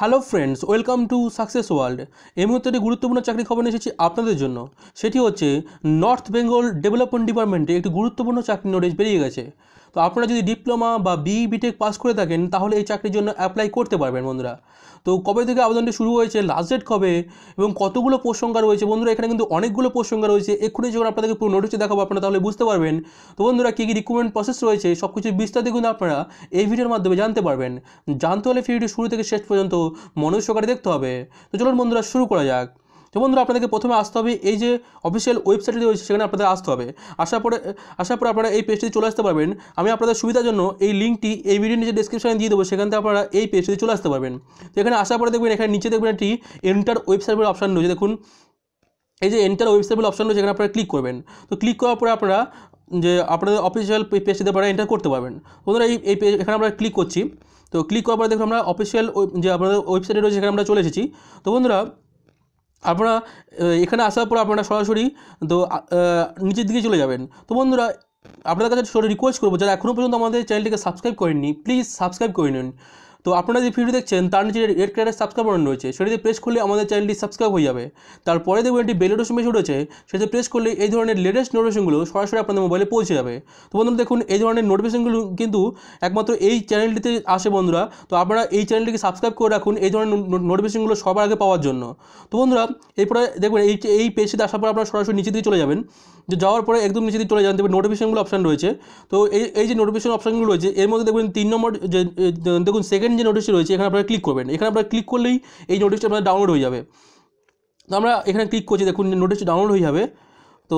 hello friends welcome to success world এই মুহূর্তে একটি গুরুত্বপূর্ণ চাকরি খবর এসেছি আপনাদের জন্য সেটি হচ্ছে নর্থ বেঙ্গল ডেভেলপমেন্ট ডিপার্টমেন্টে একটি গুরুত্বপূর্ণ চাকরি নোটিশ বেরিয়ে গেছে তো আপনারা যদি ডিপ্লোমা বা বি বিটেক পাস করে থাকেন তাহলে এই চাকরির জন্য অ্যাপ্লাই করতে পারবেন বন্ধুরা তো কবে থেকে আবেদনটি শুরু হয়েছে লাস্ট ডেট কবে এবং কতগুলো পোস্টসংখ্যা রয়েছে বন্ধুরা এখানে কিন্তু অনেকগুলো পোস্টসংখ্যা রয়েছে এক্ষুনি যখন আপনাদেরকে পুরো নোটিশে দেখাবো আপনারা তাহলে বুঝতে পারবেন তো বন্ধুরা কী কী রিক্রুটমেন্ট প্রসেস রয়েছে সব কিছু বিস্তারিত কিন্তু আপনারা এই ভিডিওর মাধ্যমে জানতে পারবেন জানতে হলে ভিডিওটি শুরু থেকে শেষ পর্যন্ত মনোজ সহকারে দেখতে হবে তো চলুন বন্ধুরা শুরু করা যাক তো বন্ধুরা আপনাদেরকে প্রথমে আসতে হবে এই যে অফিসিয়াল ওয়েবসাইটটি রয়েছে সেখানে আপনাদের আসতে হবে আসার পরে আসার পরে আপনারা এই পেজটিতে চলে আসতে পারবেন আমি আপনাদের সুবিধার জন্য এই লিঙ্কটি এই ভিডিও নিচে ডিসক্রিপশানে দিয়ে দেবো সেখান থেকে আপনারা এই পেজটি চলে আসতে পারবেন তো এখানে আসার পরে দেখবেন এখানে নিচে দেখবেন একটি এন্টার ওয়েবসাইট বলে অপশান রয়েছে দেখুন এই যে এন্টার ওয়েবসাইট বলে অপশান রয়েছে এখানে আপনারা ক্লিক করবেন তো ক্লিক করার পরে আপনারা যে আপনাদের অফিসিয়াল পেজটিতে আপনারা এন্টার করতে পারবেন বন্ধুরা এই এই পেজ এখানে আমরা ক্লিক করছি তো ক্লিক করার পরে দেখুন আমরা অফিসিয়াল যে আপনাদের ওয়েবসাইটে রয়েছে সেখানে আমরা চলে এসেছি তো বন্ধুরা আপনারা এখানে আসার পর আপনারা সরাসরি তো নিচের দিকে চলে যাবেন তো বন্ধুরা আপনাদের কাছে ছোটো রিকোয়েস্ট করবো যারা এখনও পর্যন্ত আমাদের চ্যানেলটিকে সাবস্ক্রাইব করেননি প্লিজ সাবস্ক্রাইব করে নিন তো আপনারা যে ভিডিও দেখছেন তার নিচে রেড কালারের সাবস্ক্রাইব বাটন রয়েছে সেটিতে প্রেস করলে আমাদের চ্যানেলটি সাবস্ক্রাইব হয়ে যাবে তারপরে দেখুন একটি বেল নোটিফিকেশন উঠেছে সেটিতে প্রেস করলে এই ধরনের লেটেস্ট নোটিফিকেশনগুলো সরাসরি আপনাদের মোবাইলে পৌঁছে যাবে তো বন্ধুরা দেখুন এই ধরনের নোটিফিকেশনগুলো কিন্তু একমাত্র এই চ্যানেলটিতে আসে বন্ধুরা তো আপনারা এই চ্যানেলটিকে সাবস্ক্রাইব করে রাখুন এই ধরনের নোটিফিকেশনগুলো সবার আগে পাওয়ার জন্য তো বন্ধুরা এরপরে দেখবেন এই এই পেজটিতে আসার পর আপনারা সরাসরি নিচে দিয়ে চলে যাবেন যে যাওয়ার পরে একদম নিচে দিয়ে চলে যান দেখবেন নোটিফিকেশনগুলো অপশান রয়েছে তো এই এই যে নোটিফিকেশন অপশানগুলো রয়েছে এর মধ্যে দেখবেন তিন নম্বর যে দেখুন সেকেন্ড যে নোটিশ রয়েছে এখানে আপনারা ক্লিক করবেন এখানে আপনারা ক্লিক করলেই এই নোটিশটা আপনার ডাউনলোড হয়ে যাবে তো আমরা এখানে ক্লিক করছি দেখুন নোটিশ ডাউনলোড হয়ে যাবে তো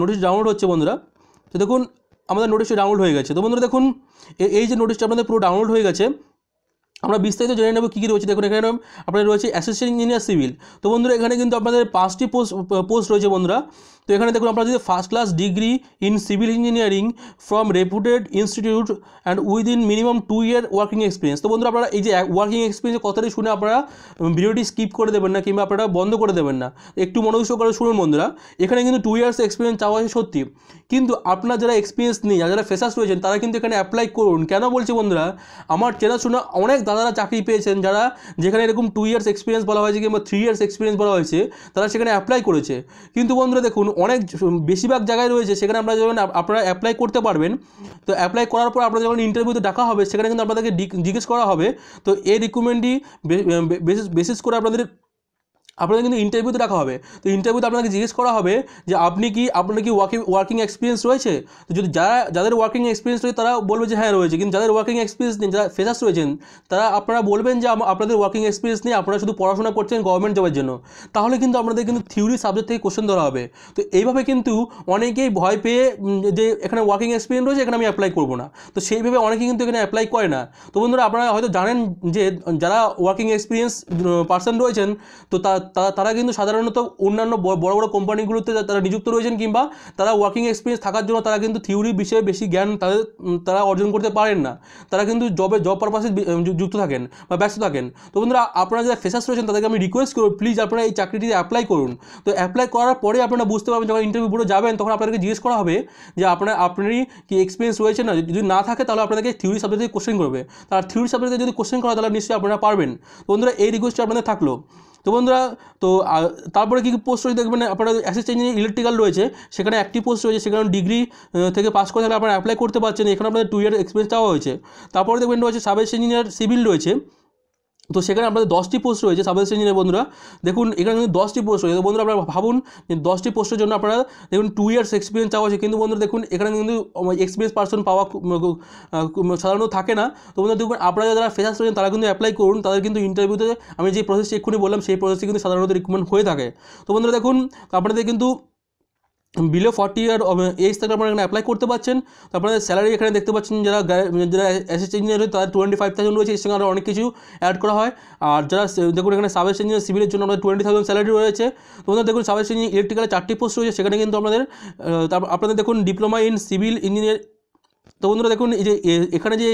নোটিশ ডাউনলোড হচ্ছে বন্ধুরা তো দেখুন আমাদের নোটিশ ডাউনলোড হয়ে গেছে তো বন্ধুরা দেখুন এই যে নোটিশটা আপনাদের পুরো ডাউনলোড হয়ে গেছে আমরা বিস্তারিত জেনে নেব কী কী রয়েছে দেখুন এখানে আপনাদের রয়েছে অ্যাসিস্ট্যান্ট ইঞ্জিনিয়ার সিভিল তো বন্ধুরা এখানে কিন্তু আপনাদের পাঁচটি পোস্ট পোস্ট রয়েছে বন্ধুরা তো এখানে দেখুন আপনারা যদি first class degree in civil engineering from reputed institute and within minimum two year working experience তো বন্ধুরা আপনারা এই যে ওয়ার্কিং এক্সপিরিয়েন্স কথাটি শুনে আপনারা ভিডিওটি স্কিপ করে দেবেন না কিংবা আপনারা বন্ধ করে দেবেন না একটু মনোযোগ করে শুনুন বন্ধুরা এখানে কিন্তু টু ইয়ার্স এক্সপিরিয়েন্স চাওয়া হয়েছে সত্যি কিন্তু আপনার যারা এক্সপিরিয়েন্স নেই যারা ফেসার্স রয়েছেন তারা কিন্তু এখানে অ্যাপ্লাই করুন কেন বলছি বন্ধুরা আমার চেনাশোনা অনেক দাদারা চাকরি পেয়েছেন যারা যেখানে এরকম টু ইয়ার্স এক্সপিরিয়েন্স বলা হয়েছে কিংবা থ্রি ইয়ার্স এক্সপিরিয়েন্স বলা হয়েছে তারা সেখানে অ্যাপ্লাই করেছে কিন্তু বন্ধুরা দেখুন অনেক বেশিরভাগ জায়গায় রয়েছে সেখানে আপনারা যখন আপনারা অ্যাপ্লাই করতে পারবেন তো অ্যাপ্লাই করার পর আপনারা যখন ইন্টারভিউতে ডাকা হবে সেখানে কিন্তু আপনাদেরকে জিজ্ঞেস করা হবে তো এই রিক্রুটমেন্টটি বেসিস করে আপনাদের আপনাদের কিন্তু ইন্টারভিউতে রাখা হবে তো ইন্টারভিউতে আপনাকে জিজ্ঞেস করা হবে যে আপনি কি আপনার কি ওয়ার্কিং ওয়ার্কিং এক্সপিরিয়েন্স রয়েছে তো যদি যারা যাদের ওয়ার্কিং এক্সপিরিয়েন্স রয়েছে তারা বলবে যে হ্যাঁ রয়েছে কিন্তু যাদের ওয়ার্কিং এক্সপিরিয়েন্স নেই যারা ফ্রেশার্স রয়েছেন তারা আপনারা বলবেন যে আপনাদের ওয়ার্কিং এক্সপিরিয়েন্স নেই আপনারা শুধু পড়াশোনা করছেন গভর্নমেন্ট জবের জন্য তাহলে কিন্তু আপনাদের কিন্তু থিওরি সাবজেক্ট থেকে কোশ্চেন ধরা হবে তো এইভাবে কিন্তু অনেকেই ভয় পেয়ে যে এখানে ওয়ার্কিং এক্সপিরিয়েন্স রয়েছে এখানে আমি অ্যাপ্লাই করবো না তো সেইভাবে অনেকে কিন্তু এখানে অ্যাপ্লাই করে না তো বন্ধুরা আপনারা হয়তো জানেন যে যারা ওয়ার্কিং এক্সপিরিয়েন্স পার্সন রয়েছেন তো তা তারা কিন্তু সাধারণত অন্যান্য বড় বড় কোম্পানিগুলোতে তারা নিযুক্ত রয়েছেন কিংবা তারা ওয়ার্কিং এক্সপিরিয়েন্স থাকার জন্য তারা কিন্তু থিওরি বিষয়ে বেশি জ্ঞান তাদের তারা অর্জন করতে পারেন না তারা কিন্তু জবে জব পারপাসে যুক্ত থাকেন বা ব্যস্ত থাকেন তো বন্ধুরা আপনারা যারা ফেসার্স রয়েছেন তাদেরকে আমি রিকোয়েস্ট করব প্লিজ আপনারা এই চাকরিটিতে অ্যাপ্লাই করুন তো অ্যাপ্লাই করার পরে আপনারা বুঝতে পারবেন যখন ইন্টারভিউ বোর্ডে যাবেন তখন আপনাদেরকে জিজ্ঞেস করা হবে যে আপনার আপনারই কি এক্সপিরিয়েন্স রয়েছে না যদি না থাকে তাহলে আপনাদেরকে থিওরি সাবজেক্টে কোশ্চেন করবে তার থিওরি সাবজেক্টে যদি কোশ্চেন করা তাহলে নিশ্চয়ই আপনারা পারবেন বন্ধুরা এই রিকোয়েস্টটা আপনাদের থাকলো তো বন্ধুরা তো তারপরে কী পোস্ট রয়েছে দেখবেন আপনারা অ্যাসিস্ট্যান্ট ইঞ্জিনিয়ার ইলেকট্রিক্যাল রয়েছে সেখানে একটি পোস্ট রয়েছে সেখানে ডিগ্রি থেকে পাস করে থাকলে আপনারা অ্যাপ্লাই করতে পারছেন এখানে আপনাদের টু ইয়ার এক্সপিরিয়েন্স চাওয়া হয়েছে তারপরে দেখবেন রয়েছে সাব ইঞ্জিনিয়ার সিভিল রয়েছে তো সেখানে আপনাদের দশটি পোস্ট রয়েছে সাব ইঞ্জিনিয়ার বন্ধুরা দেখুন এখানে কিন্তু দশটি পোস্ট রয়েছে বন্ধুরা আপনারা ভাবুন যে দশটি পোস্টের জন্য আপনারা দেখুন টু ইয়ার্স এক্সপিরিয়েন্স চাওয়া আছে কিন্তু বন্ধুরা দেখুন এখানে কিন্তু এক্সপিরিয়েন্স পার্সন পাওয়া সাধারণত থাকে না তো বন্ধুরা দেখুন আপনারা যারা ফ্রেশার্স রয়েছেন তারা কিন্তু অ্যাপ্লাই করুন তাদের কিন্তু ইন্টারভিউতে আমি যে প্রসেসটি এক্ষুনি বললাম সেই প্রসেসটি কিন্তু সাধারণত রিকমেন্ড হয়ে থাকে তো বন্ধুরা দেখুন আপনাদের কিন্তু বিলো ফর্টি ইয়ার এজ থেকে আপনারা এখানে অ্যাপ্লাই করতে পারছেন আপনাদের স্যালারি এখানে দেখতে পাচ্ছেন যারা যারা অ্যাসিস্ট ইঞ্জিনিয়ার রয়েছে তাদের টোয়েন্টি ফাইভ থাউজেন্ড রয়েছে এর সঙ্গে আরও অনেক কিছু অ্যাড করা হয় আর যারা দেখুন এখানে সার্ভিস ইঞ্জিনিয়ার সিভিলের জন্য আমাদের টোয়েন্টি থাউজেন্ড স্যালারি রয়েছে তোমাদের দেখুন সার্ভিস ইঞ্জিনিয়ার ইলেকট্রিক্যালে চারটি পোস্ট রয়েছে সেখানে কিন্তু আপনাদের আপনাদের দেখুন ডিপ্লোমা ইন সিভিল ইঞ্জিনিয়ার তো বন্ধুরা দেখুন এই যে এখানে যে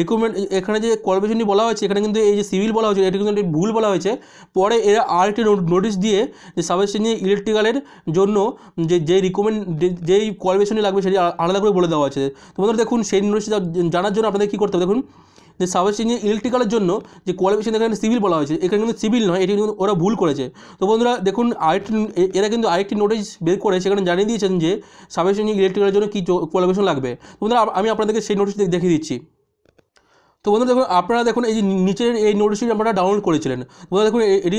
রিক্রুটমেন্ট এখানে যে কর্মসূচি বলা হয়েছে এখানে কিন্তু এই যে সিভিল বলা হয়েছে এটা কিন্তু ভুল বলা হয়েছে পরে এরা আর একটি নোটিশ দিয়ে যে সাবস্টেশনে ইলেকট্রিক্যালের জন্য যে যেই রিক্রুটমেন্ট যেই কর্মসূচি লাগবে সেটি আলাদা করে বলে দেওয়া আছে তো বন্ধুরা দেখুন সেই নোটিশটা জানার জন্য আপনাদের কী করতে হবে দেখুন যে সার্ভিস ইঞ্জিনিয়ার ইলেকট্রিক্যালের জন্য যে কোয়ালিফিকেশন এখানে সিভিল বলা হয়েছে এখানে কিন্তু সিভিল নয় এটি কিন্তু ওরা ভুল করেছে তো বন্ধুরা দেখুন আরেকটি এরা কিন্তু আরেকটি নোটিশ বের করে সেখানে জানিয়ে দিয়েছেন যে সার্ভিস ইঞ্জিনিয়ার ইলেকট্রিক্যালের জন্য কী কোয়ালিফিকেশন লাগবে তো বন্ধুরা আমি আপনাদেরকে সেই নোটিশ দেখিয়ে দিচ্ছি তো বন্ধুরা দেখুন আপনারা দেখুন এই যে নিচের এই নোটিশটি আপনারা ডাউনলোড করেছিলেন বন্ধুরা দেখুন এটি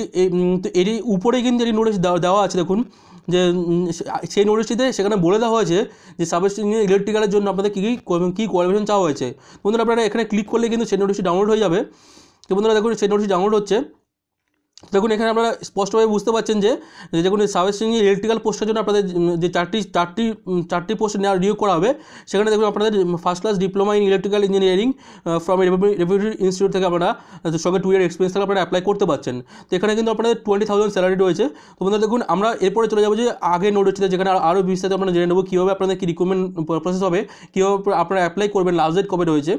এটি উপরে কিন্তু এটি নোটিশ দেওয়া আছে দেখুন যে সেই নোটিশটিতে সেখানে বলে দেওয়া হয়েছে যে সাবস্টিং ইলেকট্রিক্যালের জন্য আপনাদের কী কী কোয়ালিফিকেশন চাওয়া হয়েছে বন্ধুরা আপনারা এখানে ক্লিক করলে কিন্তু সেই নোটিশটি ডাউনলোড হয়ে যাবে তো বন্ধুরা দেখুন সেই নোটিশটি ডাউনলোড হচ্ছে দেখুন এখানে আপনারা স্পষ্টভাবে বুঝতে পারছেন যে দেখুন সার্ভিসিংয়ে ইলেকট্রিক্যাল পোস্টের জন্য আপনাদের যে চারটি চারটি চারটি পোস্ট নেওয়া নিয়োগ করা হবে সেখানে দেখুন আপনাদের first class diploma in electrical engineering from reputed institute থেকে আপনারা সঙ্গে টু ইয়ার এক্সপিরিয়েন্স থেকে আপনারা অ্যাপ্লাই করতে পারছেন তো এখানে কিন্তু আপনাদের টোয়েন্টি থাউজেন্ড স্যালারি রয়েছে তো বন্ধুরা দেখুন আমরা এরপরে চলে যাবো যে আগে নোট হচ্ছে যেখানে আরও বিস্তারিত আমরা জেনে নেবো কীভাবে আপনাদের কী রিক্রুটমেন্ট প্রসেস হবে কীভাবে আপনারা অ্যাপ্লাই করবেন লাস্ট ডেট কবে রয়েছে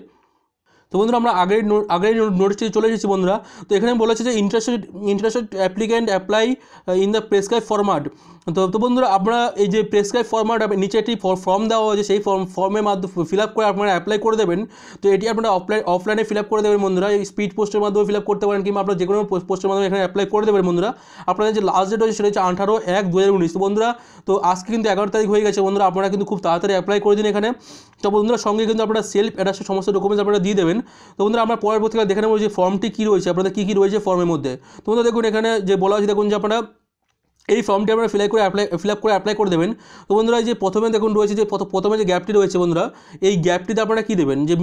তো বন্ধুরা আমরা আগের আগের নোটিসে চলে এসেছি বন্ধুরা তো এখানে বলেছে যে interested interested applicant apply in the prescribe format তো তো বন্ধুরা আপনারা এই যে প্রেসক্রাইব ফরম্যাট নিচে একটি ফর্ম দেওয়া হয়েছে সেই ফর্ম ফর্মের মাধ্যমে ফিল আপ করে আপনারা অ্যাপ্লাই করে দেবেন তো এটি আপনারা অফলাইন অফলাইনে ফিল আপ করে দেবেন বন্ধুরা এই স্পিড পোস্টের মাধ্যমে ফিল আপ করতে পারেন কিংবা আপনারা যে কোনো পোস্টের মাধ্যমে এখানে অ্যাপ্লাই করে দেবেন বন্ধুরা আপনাদের যে লাস্ট ডেট হয়েছে সেটা হচ্ছে আঠারো এক দু হাজার উনিশ তো বন্ধুরা তো আজকে কিন্তু এগারো তারিখ হয়ে গেছে বন্ধুরা আপনারা কিন্তু খুব তাড়াতাড়ি অ্যাপ্লাই করে দিন এখানে তো বন্ধুরা সঙ্গে কিন্তু আপনারা সেলফ অ্যাটাচের সমস্ত ডকুমেন্টস আপনারা দিয়ে দেবেন তো বন্ধুরা আমরা পরবর্তীকালে দেখে নেবো যে ফর্মটি কী রয়েছে আপনাদের কী কী রয়েছে ফর্মের মধ্যে তো বন্ধুরা দেখুন এখানে যে বলা হয়েছে দেখুন যে আপনারা এই ফর্মটি আপনারা ফিল করে অ্যাপ্লাই ফিল আপ করে অ্যাপ্লাই করে দেবেন তো বন্ধুরা যে প্রথমে দেখুন রয়েছে যে প্রথমে যে গ্যাপটি রয়েছে বন্ধুরা এই গ্যাপটিতে আপনারা কী দেবেন যে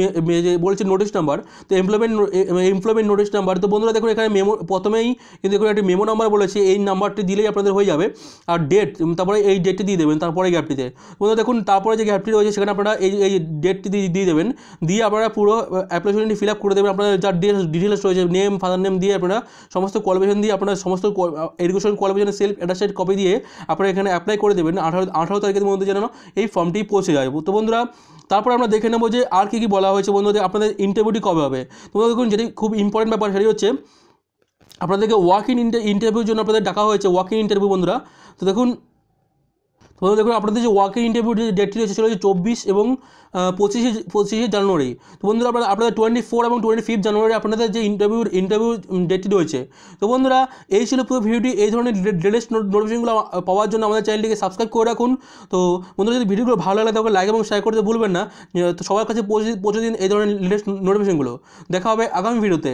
যে বলছে নোটিশ নাম্বার তো এমপ্লয়মেন্ট এমপ্লয়মেন্ট নোটিশ নাম্বার তো বন্ধুরা দেখুন এখানে মেমো প্রথমেই কিন্তু দেখুন একটি মেমো নাম্বার বলেছে এই নাম্বারটি দিলেই আপনাদের হয়ে যাবে আর ডেট তারপরে এই ডেটটি দিয়ে দেবেন তারপরে গ্যাপটিতে বন্ধুরা দেখুন তারপরে যে গ্যাপটি রয়েছে সেখানে আপনারা এই এই ডেটটি দিয়ে দেবেন দিয়ে আপনারা পুরো অ্যাপ্লিকেশনটি ফিল আপ করে দেবেন আপনারা যার ডিটেলস ডিটেলস রয়েছে নেম ফাদার নেম দিয়ে আপনারা সমস্ত কোয়ালিফিকেশন দিয়ে আপনারা সমস্ত education qualification self side copy দিয়ে আপনারা এখানে অ্যাপ্লাই করে দেবেন আঠারো আঠারো তারিখের মধ্যে যেন এই ফর্মটি পৌঁছে যায় তো বন্ধুরা তারপর আমরা দেখে নেবো যে আর কী কী বলা হয়েছে বন্ধুদের আপনাদের ইন্টারভিউটি কবে হবে তোমাদের দেখুন যেটি খুব ইম্পর্টেন্ট ব্যাপার সেটি হচ্ছে আপনাদেরকে ওয়াক ইন ইন্টারভিউর জন্য আপনাদের ডাকা হয়েছে ওয়াক ইন ইন্টারভিউ বন্ধুরা তো দেখুন তো দেখুন আপনাদের যে ওয়াকের ইন্টারভিউ যে ডেটটি রয়েছে সেটা হচ্ছে চব্বিশ এবং পঁচিশে পঁচিশে জানুয়ারি তো বন্ধুরা আপনারা আপনাদের টোয়েন্টি ফোর এবং টোয়েন্টি ফিফ জানুয়ারি আপনাদের যে ইন্টারভিউ ইন্টারভিউ ডেটটি রয়েছে তো বন্ধুরা এই ছিল পুরো ভিডিওটি এই ধরনের লেটেস্ট নোটিফিকেশনগুলো পাওয়ার জন্য আমাদের চ্যানেলটিকে সাবস্ক্রাইব করে রাখুন তো বন্ধুরা যদি ভিডিওগুলো ভালো লাগে তাহলে লাইক এবং শেয়ার করতে ভুলবেন না তো সবার কাছে পৌঁছে পৌঁছে দিন এই ধরনের লেটেস্ট নোটিফিকেশনগুলো দেখা হবে আগামী ভিডিওতে